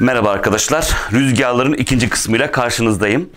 Merhaba arkadaşlar. Rüzgarların ikinci kısmıyla karşınızdayım.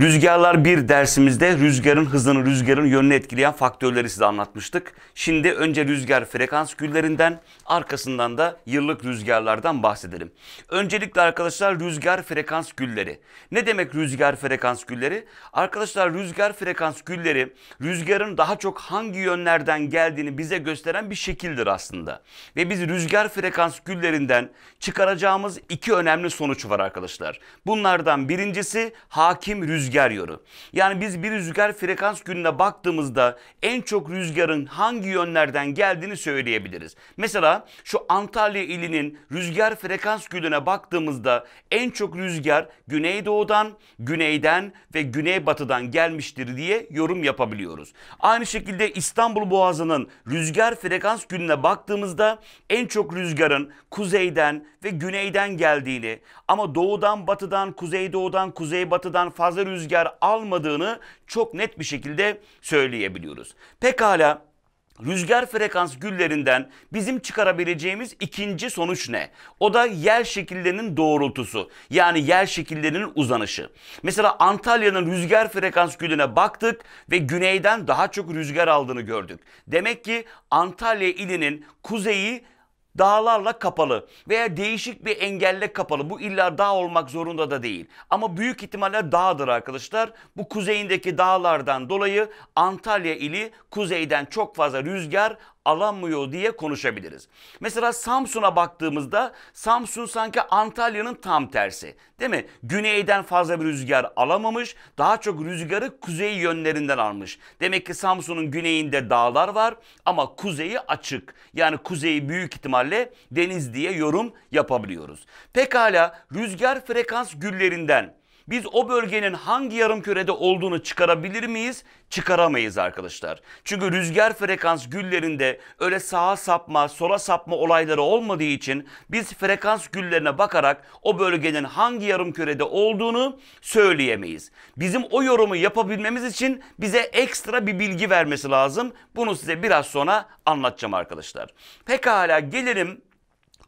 Rüzgarlar bir dersimizde rüzgarın hızını, rüzgarın yönünü etkileyen faktörleri size anlatmıştık. Şimdi önce rüzgar frekans güllerinden, arkasından da yıllık rüzgarlardan bahsedelim. Öncelikle arkadaşlar rüzgar frekans gülleri. Ne demek rüzgar frekans gülleri? Arkadaşlar rüzgar frekans gülleri rüzgarın daha çok hangi yönlerden geldiğini bize gösteren bir şekildir aslında. Ve biz rüzgar frekans güllerinden çıkaracağımız iki önemli sonuç var arkadaşlar. Bunlardan birincisi hakim rüzgar rüzgar yönü. Yani biz bir rüzgar frekans gününe baktığımızda en çok rüzgarın hangi yönlerden geldiğini söyleyebiliriz. Mesela şu Antalya ilinin rüzgar frekans gününe baktığımızda en çok rüzgar güneydoğudan, güneyden ve güneybatıdan gelmiştir diye yorum yapabiliyoruz. Aynı şekilde İstanbul Boğazı'nın rüzgar frekans gününe baktığımızda en çok rüzgarın kuzeyden ve güneyden geldiğini ama doğudan, batıdan, kuzeydoğudan, kuzeybatıdan fazla rüzgar rüzgar almadığını çok net bir şekilde söyleyebiliyoruz. Pekala Rüzgar frekans güllerinden bizim çıkarabileceğimiz ikinci sonuç ne? O da yer şekillerinin doğrultusu. Yani yer şekillerinin uzanışı. Mesela Antalya'nın rüzgar frekans gülüne baktık ve güneyden daha çok rüzgar aldığını gördük. Demek ki Antalya ilinin kuzeyi dağlarla kapalı veya değişik bir engelle kapalı. Bu illa dağ olmak zorunda da değil. Ama büyük ihtimalle dağdır arkadaşlar. Bu kuzeyindeki dağlardan dolayı Antalya ili kuzeyden çok fazla rüzgar, alamıyor diye konuşabiliriz. Mesela Samsun'a baktığımızda Samsun sanki Antalya'nın tam tersi. Değil mi? Güneyden fazla bir rüzgar alamamış. Daha çok rüzgarı kuzey yönlerinden almış. Demek ki Samsun'un güneyinde dağlar var ama kuzeyi açık. Yani kuzeyi büyük ihtimalle deniz diye yorum yapabiliyoruz. Pekala rüzgar frekans güllerinden biz o bölgenin hangi yarım kürede olduğunu çıkarabilir miyiz? Çıkaramayız arkadaşlar. Çünkü rüzgar frekans güllerinde öyle sağa sapma, sola sapma olayları olmadığı için biz frekans güllerine bakarak o bölgenin hangi yarım kürede olduğunu söyleyemeyiz. Bizim o yorumu yapabilmemiz için bize ekstra bir bilgi vermesi lazım. Bunu size biraz sonra anlatacağım arkadaşlar. Pekala gelelim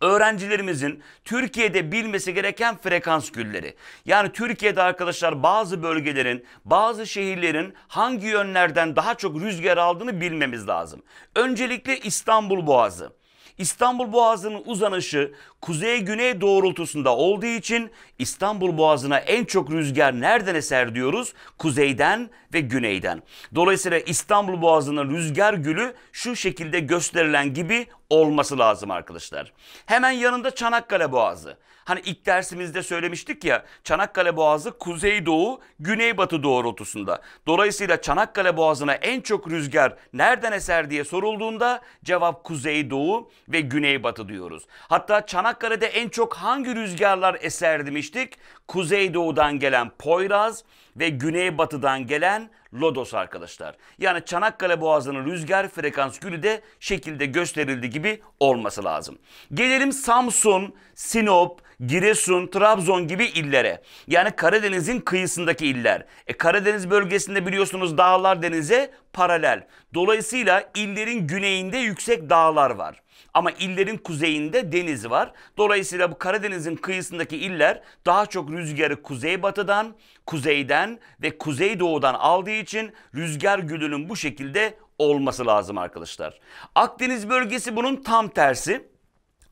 öğrencilerimizin Türkiye'de bilmesi gereken frekans gülleri. Yani Türkiye'de arkadaşlar bazı bölgelerin, bazı şehirlerin hangi yönlerden daha çok rüzgar aldığını bilmemiz lazım. Öncelikle İstanbul Boğazı. İstanbul Boğazı'nın uzanışı kuzey-güney doğrultusunda olduğu için İstanbul Boğazı'na en çok rüzgar nereden eser diyoruz? Kuzeyden ve güneyden. Dolayısıyla İstanbul Boğazı'nın rüzgar gülü şu şekilde gösterilen gibi olması lazım arkadaşlar. Hemen yanında Çanakkale Boğazı. Hani ilk dersimizde söylemiştik ya Çanakkale Boğazı kuzeydoğu güneybatı doğrultusunda. Dolayısıyla Çanakkale Boğazı'na en çok rüzgar nereden eser diye sorulduğunda cevap kuzeydoğu ve güneybatı diyoruz. Hatta Çanakkale Çanakkale'de en çok hangi rüzgarlar eser demiştik? Kuzeydoğudan gelen Poyraz ve güneybatıdan gelen Lodos arkadaşlar. Yani Çanakkale Boğazı'nın rüzgar frekans günü de şekilde gösterildiği gibi olması lazım. Gelelim Samsun, Sinop, Giresun, Trabzon gibi illere. Yani Karadeniz'in kıyısındaki iller. E Karadeniz bölgesinde biliyorsunuz dağlar denize paralel. Dolayısıyla illerin güneyinde yüksek dağlar var. Ama illerin kuzeyinde deniz var. Dolayısıyla bu Karadeniz'in kıyısındaki iller daha çok rüzgarı kuzeybatıdan, kuzeyden ve kuzeydoğudan aldığı için rüzgar gülünün bu şekilde olması lazım arkadaşlar. Akdeniz bölgesi bunun tam tersi.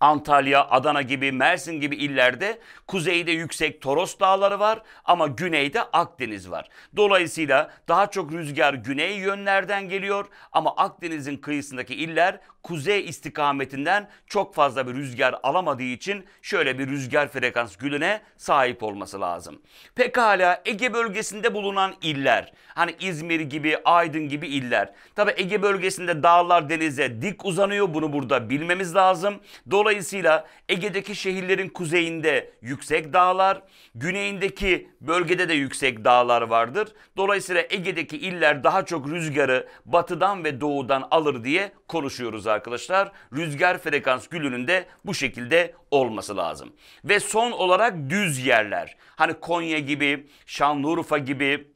Antalya, Adana gibi, Mersin gibi illerde kuzeyde yüksek Toros dağları var ama güneyde Akdeniz var. Dolayısıyla daha çok rüzgar güney yönlerden geliyor ama Akdeniz'in kıyısındaki iller kuzey istikametinden çok fazla bir rüzgar alamadığı için şöyle bir rüzgar frekans gülüne sahip olması lazım. Pekala Ege bölgesinde bulunan iller hani İzmir gibi Aydın gibi iller. Tabi Ege bölgesinde dağlar denize dik uzanıyor bunu burada bilmemiz lazım. Dolayısıyla Ege'deki şehirlerin kuzeyinde yüksek dağlar, güneyindeki bölgede de yüksek dağlar vardır. Dolayısıyla Ege'deki iller daha çok rüzgarı batıdan ve doğudan alır diye konuşuyoruz artık arkadaşlar rüzgar frekans gülünün de bu şekilde olması lazım. Ve son olarak düz yerler. Hani Konya gibi, Şanlıurfa gibi,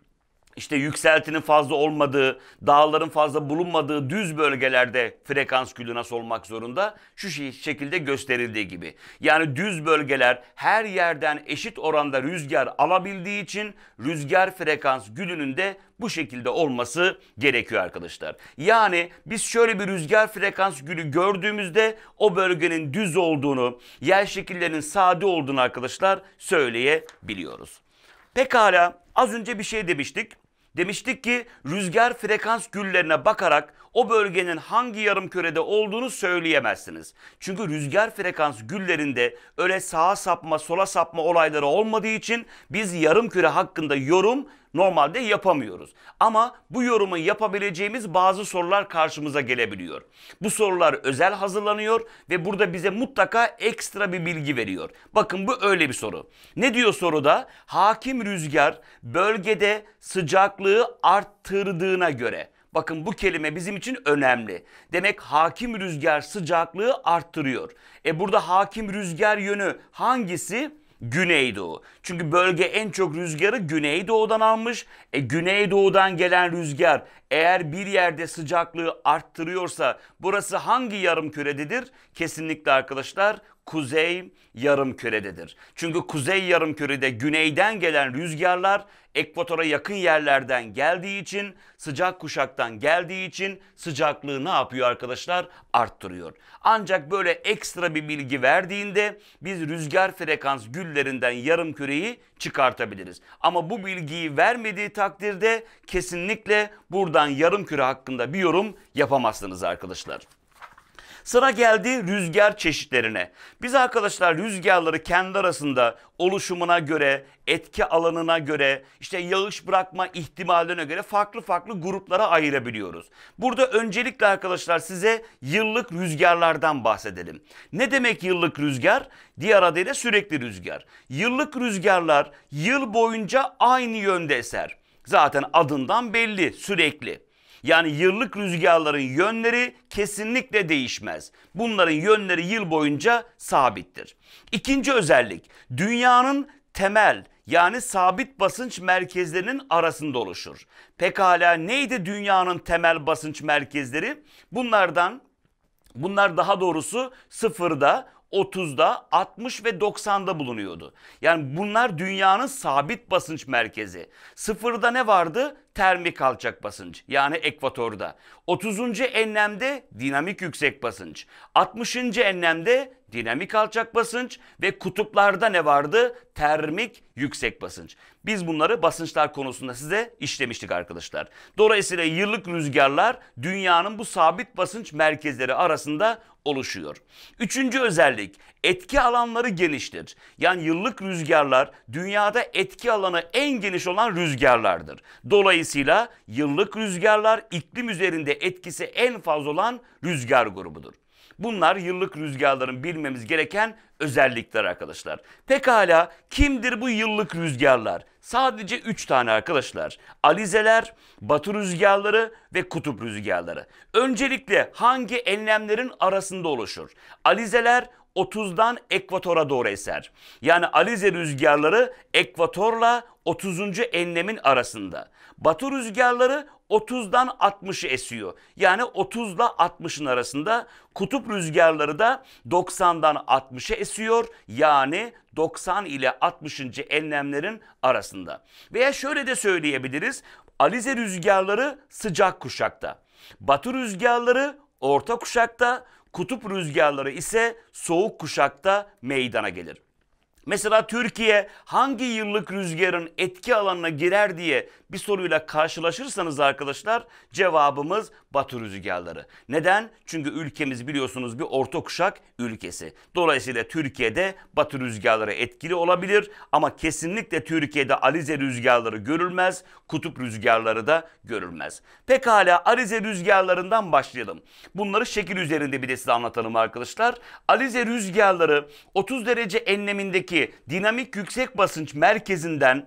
işte yükseltinin fazla olmadığı, dağların fazla bulunmadığı düz bölgelerde frekans gülü nasıl olmak zorunda? Şu şey- şekilde gösterildiği gibi. Yani düz bölgeler her yerden eşit oranda rüzgar alabildiği için rüzgar frekans gülünün de bu şekilde olması gerekiyor arkadaşlar. Yani biz şöyle bir rüzgar frekans gülü gördüğümüzde o bölgenin düz olduğunu, yer şekillerinin sade olduğunu arkadaşlar söyleyebiliyoruz. Pekala az önce bir şey demiştik. Demiştik ki rüzgar frekans güllerine bakarak o bölgenin hangi yarım kürede olduğunu söyleyemezsiniz. Çünkü rüzgar frekans güllerinde öyle sağa sapma sola sapma olayları olmadığı için biz yarım küre hakkında yorum normalde yapamıyoruz. Ama bu yorumu yapabileceğimiz bazı sorular karşımıza gelebiliyor. Bu sorular özel hazırlanıyor ve burada bize mutlaka ekstra bir bilgi veriyor. Bakın bu öyle bir soru. Ne diyor soruda? Hakim rüzgar bölgede sıcaklığı arttırdığına göre Bakın bu kelime bizim için önemli. Demek hakim rüzgar sıcaklığı arttırıyor. E burada hakim rüzgar yönü hangisi? Güneydoğu. Çünkü bölge en çok rüzgarı Güneydoğu'dan almış. E, Güneydoğu'dan gelen rüzgar eğer bir yerde sıcaklığı arttırıyorsa burası hangi yarım kürededir? Kesinlikle arkadaşlar kuzey yarım kürededir. Çünkü kuzey yarım kürede güneyden gelen rüzgarlar ekvatora yakın yerlerden geldiği için sıcak kuşaktan geldiği için sıcaklığı ne yapıyor arkadaşlar? Arttırıyor. Ancak böyle ekstra bir bilgi verdiğinde biz rüzgar frekans güllerinden yarım küreyi çıkartabiliriz. Ama bu bilgiyi vermediği takdirde kesinlikle buradan yarım küre hakkında bir yorum yapamazsınız arkadaşlar. Sıra geldi rüzgar çeşitlerine. Biz arkadaşlar rüzgarları kendi arasında oluşumuna göre, etki alanına göre, işte yağış bırakma ihtimaline göre farklı farklı gruplara ayırabiliyoruz. Burada öncelikle arkadaşlar size yıllık rüzgarlardan bahsedelim. Ne demek yıllık rüzgar? Diğer adıyla sürekli rüzgar. Yıllık rüzgarlar yıl boyunca aynı yönde eser. Zaten adından belli sürekli. Yani yıllık rüzgarların yönleri kesinlikle değişmez. Bunların yönleri yıl boyunca sabittir. İkinci özellik dünyanın temel yani sabit basınç merkezlerinin arasında oluşur. Pekala neydi dünyanın temel basınç merkezleri? Bunlardan Bunlar daha doğrusu sıfırda 30'da, 60 ve 90'da bulunuyordu. Yani bunlar dünyanın sabit basınç merkezi. Sıfırda ne vardı? Termik alçak basınç yani ekvatorda. 30. enlemde dinamik yüksek basınç. 60. enlemde dinamik alçak basınç ve kutuplarda ne vardı? Termik yüksek basınç. Biz bunları basınçlar konusunda size işlemiştik arkadaşlar. Dolayısıyla yıllık rüzgarlar dünyanın bu sabit basınç merkezleri arasında oluşuyor. Üçüncü özellik etki alanları geniştir. Yani yıllık rüzgarlar dünyada etki alanı en geniş olan rüzgarlardır. Dolayısıyla yıllık rüzgarlar iklim üzerinde etkisi en fazla olan rüzgar grubudur. Bunlar yıllık rüzgarların bilmemiz gereken özellikler arkadaşlar. Pekala kimdir bu yıllık rüzgarlar? Sadece 3 tane arkadaşlar. Alizeler, batı rüzgarları ve kutup rüzgarları. Öncelikle hangi enlemlerin arasında oluşur? Alizeler 30'dan ekvatora doğru eser. Yani Alize rüzgarları ekvatorla 30. enlemin arasında. Batı rüzgarları 30'dan 60'ı esiyor. Yani 30'la 60'ın arasında kutup rüzgarları da 90'dan 60'a esiyor. Yani 90 ile 60. enlemlerin arasında. Veya şöyle de söyleyebiliriz. Alize rüzgarları sıcak kuşakta. Batı rüzgarları orta kuşakta, kutup rüzgarları ise soğuk kuşakta meydana gelir. Mesela Türkiye hangi yıllık rüzgarın etki alanına girer diye bir soruyla karşılaşırsanız arkadaşlar cevabımız Batı rüzgarları. Neden? Çünkü ülkemiz biliyorsunuz bir orta kuşak ülkesi. Dolayısıyla Türkiye'de Batı rüzgarları etkili olabilir ama kesinlikle Türkiye'de Alize rüzgarları görülmez, kutup rüzgarları da görülmez. Pekala Alize rüzgarlarından başlayalım. Bunları şekil üzerinde bir de size anlatalım arkadaşlar. Alize rüzgarları 30 derece enlemindeki ekvatordaki dinamik yüksek basınç merkezinden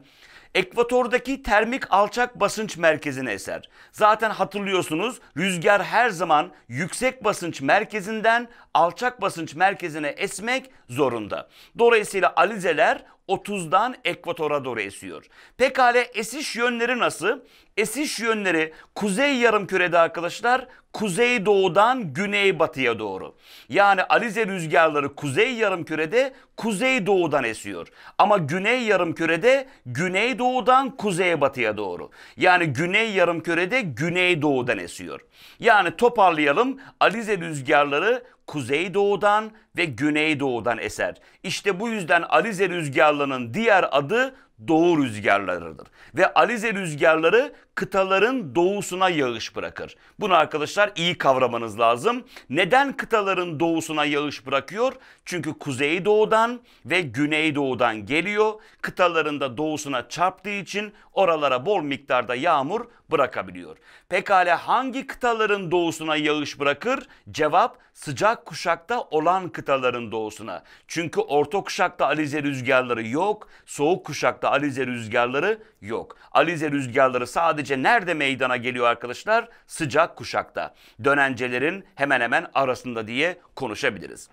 ekvatordaki termik alçak basınç merkezine eser. Zaten hatırlıyorsunuz rüzgar her zaman yüksek basınç merkezinden alçak basınç merkezine esmek zorunda. Dolayısıyla alizeler 30'dan ekvatora doğru esiyor. Pekala esiş yönleri nasıl? Esiş yönleri kuzey yarım kürede arkadaşlar kuzey doğudan güney batıya doğru. Yani Alize rüzgarları kuzey yarım kürede kuzey doğudan esiyor. Ama güney yarım kürede güney doğudan kuzey batıya doğru. Yani güney yarım kürede güney doğudan esiyor. Yani toparlayalım Alize rüzgarları kuzeydoğudan ve güneydoğudan eser. İşte bu yüzden Alize rüzgarlarının diğer adı doğu rüzgarlarıdır. Ve Alize rüzgarları kıtaların doğusuna yağış bırakır. Bunu arkadaşlar iyi kavramanız lazım. Neden kıtaların doğusuna yağış bırakıyor? Çünkü kuzeydoğudan ve güneydoğudan geliyor. Kıtaların da doğusuna çarptığı için oralara bol miktarda yağmur bırakabiliyor. Pekala hangi kıtaların doğusuna yağış bırakır? Cevap sıcak kuşakta olan kıtaların doğusuna. Çünkü orta kuşakta alize rüzgarları yok, soğuk kuşakta alize rüzgarları yok. Alize rüzgarları sadece sadece nerede meydana geliyor arkadaşlar? Sıcak kuşakta. Dönencelerin hemen hemen arasında diye konuşabiliriz.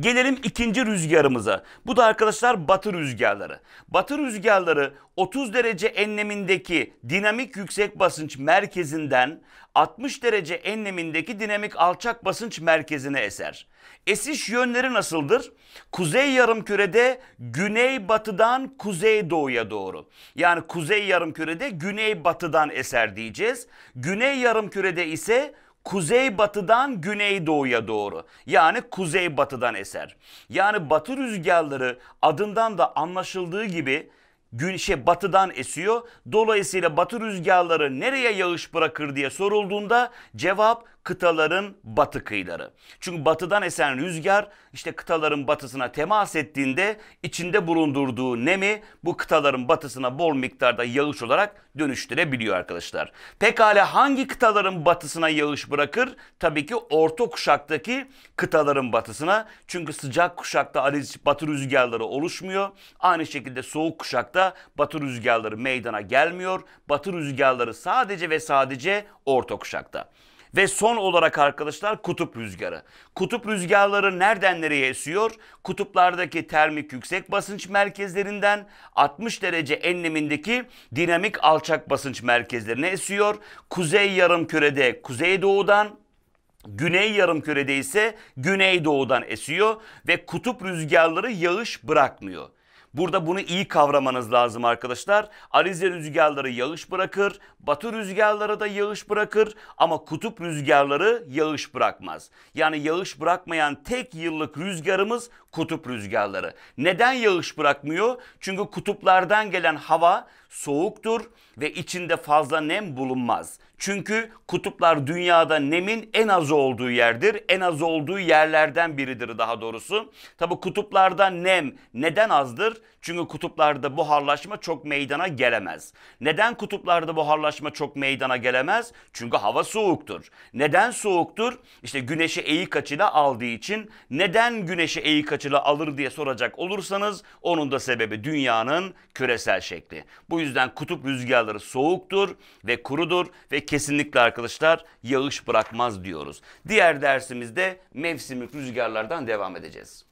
Gelelim ikinci rüzgarımıza. Bu da arkadaşlar batı rüzgarları. Batı rüzgarları 30 derece enlemindeki dinamik yüksek basınç merkezinden 60 derece enlemindeki dinamik alçak basınç merkezine eser. Esiş yönleri nasıldır? Kuzey yarımkürede kuzey doğuya doğru. Yani kuzey yarımkürede batıdan eser diyeceğiz. Güney yarımkürede ise kuzeybatıdan güneydoğuya doğru yani kuzeybatıdan eser. Yani batı rüzgarları adından da anlaşıldığı gibi gün şey, batıdan esiyor. Dolayısıyla batı rüzgarları nereye yağış bırakır diye sorulduğunda cevap kıtaların batı kıyıları. Çünkü batıdan esen rüzgar işte kıtaların batısına temas ettiğinde içinde bulundurduğu nemi bu kıtaların batısına bol miktarda yağış olarak dönüştürebiliyor arkadaşlar. Pekala hangi kıtaların batısına yağış bırakır? Tabii ki orta kuşaktaki kıtaların batısına. Çünkü sıcak kuşakta batı rüzgarları oluşmuyor. Aynı şekilde soğuk kuşakta batı rüzgarları meydana gelmiyor. Batı rüzgarları sadece ve sadece orta kuşakta. Ve son olarak arkadaşlar kutup rüzgarı. Kutup rüzgarları nereden nereye esiyor? Kutuplardaki termik yüksek basınç merkezlerinden 60 derece enlemindeki dinamik alçak basınç merkezlerine esiyor. Kuzey yarım yarımkürede kuzeydoğudan, Güney yarım kürede ise güneydoğudan esiyor ve kutup rüzgarları yağış bırakmıyor. Burada bunu iyi kavramanız lazım arkadaşlar. Arize rüzgarları yağış bırakır, batı rüzgarları da yağış bırakır ama kutup rüzgarları yağış bırakmaz. Yani yağış bırakmayan tek yıllık rüzgarımız kutup rüzgarları. Neden yağış bırakmıyor? Çünkü kutuplardan gelen hava soğuktur ve içinde fazla nem bulunmaz. Çünkü kutuplar dünyada nemin en az olduğu yerdir. En az olduğu yerlerden biridir daha doğrusu. Tabi kutuplarda nem neden azdır? Çünkü kutuplarda buharlaşma çok meydana gelemez. Neden kutuplarda buharlaşma çok meydana gelemez? Çünkü hava soğuktur. Neden soğuktur? İşte güneşe eğik açıyla aldığı için. Neden güneşe eğik açıyla kaçıyla alır diye soracak olursanız onun da sebebi dünyanın küresel şekli. Bu yüzden kutup rüzgarları soğuktur ve kurudur ve kesinlikle arkadaşlar yağış bırakmaz diyoruz. Diğer dersimizde mevsimlik rüzgarlardan devam edeceğiz.